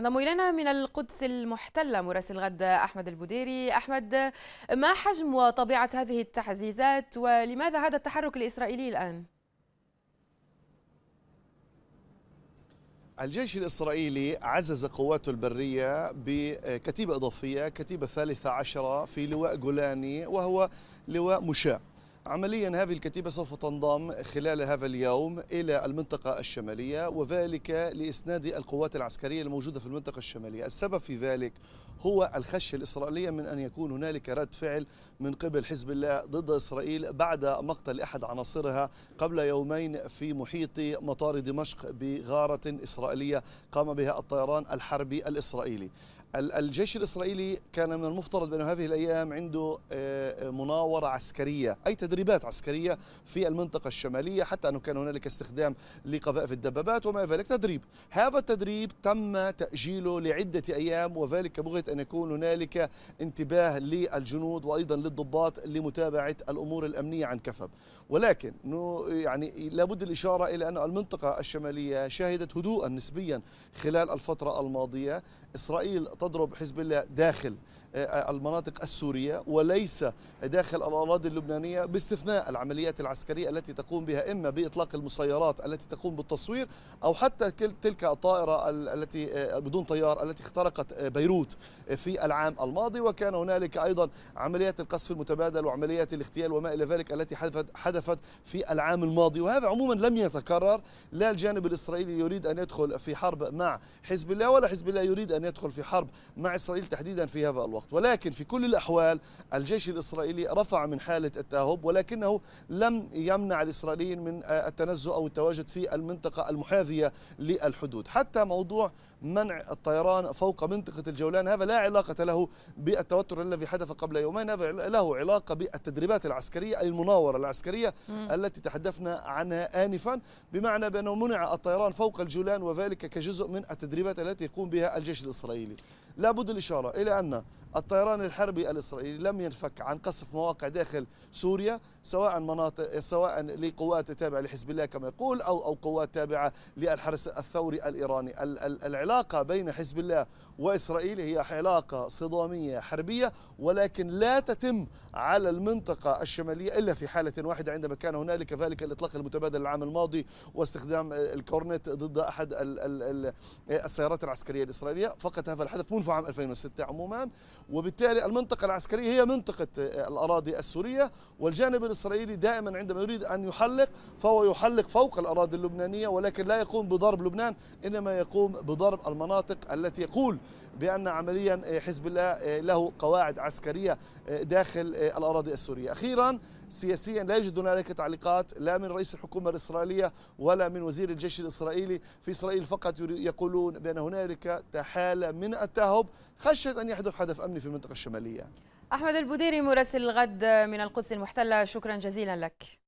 انضم الينا من القدس المحتله مراسل غد احمد البوديري احمد ما حجم وطبيعه هذه التحزيزات ولماذا هذا التحرك الاسرائيلي الان؟ الجيش الإسرائيلي عزز قواته البرية بكتيبة إضافية كتيبة ثالثة عشرة في لواء جولاني وهو لواء مشاة عمليا هذه الكتيبة سوف تنضم خلال هذا اليوم إلى المنطقة الشمالية وذلك لإسناد القوات العسكرية الموجودة في المنطقة الشمالية السبب في ذلك هو الخشية الإسرائيلية من أن يكون هنالك رد فعل من قبل حزب الله ضد إسرائيل بعد مقتل أحد عناصرها قبل يومين في محيط مطار دمشق بغارة إسرائيلية قام بها الطيران الحربي الإسرائيلي الجيش الإسرائيلي كان من المفترض بأنه هذه الأيام عنده آه، آه، مناورة عسكرية أي تدريبات عسكرية في المنطقة الشمالية حتى أنه كان هنالك استخدام لقذائف الدبابات وما ذلك تدريب هذا التدريب تم تأجيله لعدة أيام وذلك بغية أن يكون هنالك انتباه للجنود وأيضا للضباط لمتابعة الأمور الأمنية عن كثب ولكن يعني لابد الإشارة إلى أن المنطقة الشمالية شهدت هدوءا نسبيا خلال الفترة الماضية إسرائيل تضرب حزب الله داخل آه، آه، المناطق السورية وليس داخل الأراضي اللبنانية باستثناء العمليات العسكرية التي تقوم بها إما بإطلاق المسيرات التي تقوم بالتصوير أو حتى تلك الطائرة التي آه، بدون طيار التي اخترقت بيروت في العام الماضي وكان هنالك أيضا عمليات القصف المتبادل وعمليات الاغتيال وما إلى ذلك التي حدثت حدثت في العام الماضي وهذا عموما لم يتكرر لا الجانب الإسرائيلي يريد أن يدخل في حرب مع حزب الله ولا حزب الله يريد أن يدخل في حرب مع إسرائيل تحديدا في هذا الوقت ولكن في كل الأحوال الجيش الإسرائيلي رفع من حالة التاهب ولكنه لم يمنع الإسرائيليين من آه، التنزه أو التواجد في المنطقة المحاذية للحدود حتى موضوع منع الطيران فوق منطقة الجولان هذا لا علاقة له بالتوتر الذي حدث قبل يومين هذا له علاقة بالتدريبات العسكرية أي المناورة العسكرية م. التي تحدثنا عنها آنفا بمعنى بأنه منع الطيران فوق الجولان وذلك كجزء من التدريبات التي يقوم بها الجيش الإسرائيلي لابد الإشارة إلى أن الطيران الحربي الإسرائيلي لم ينفك عن قصف مواقع داخل سوريا سواء مناطق سواء لقوات تابعة لحزب الله كما يقول أو أو قوات تابعة للحرس الثوري الإيراني العلاقة بين حزب الله وإسرائيل هي علاقة صدامية حربية ولكن لا تتم على المنطقة الشمالية إلا في حالة واحدة عندما كان هنالك ذلك الإطلاق المتبادل العام الماضي واستخدام الكورنت ضد أحد السيارات العسكرية الإسرائيلية فقط هذا الحدث منذ عام 2006 عموما وبالتالي المنطقة العسكرية هي منطقة آه، الأراضي السورية والجانب الإسرائيلي دائما عندما يريد أن يحلق فهو يحلق فوق الأراضي اللبنانية ولكن لا يقوم بضرب لبنان إنما يقوم بضرب المناطق التي يقول بأن عمليا آه، حزب الله آه، له قواعد عسكرية داخل الأراضي السورية أخيرا سياسيا لا يوجد هنالك تعليقات لا من رئيس الحكومة الإسرائيلية ولا من وزير الجيش الإسرائيلي في إسرائيل فقط يقولون بأن هنالك حالة من التهب خشية أن يحدث حدث أمني في المنطقة الشمالية أحمد البوديري مراسل الغد من القدس المحتلة شكرا جزيلا لك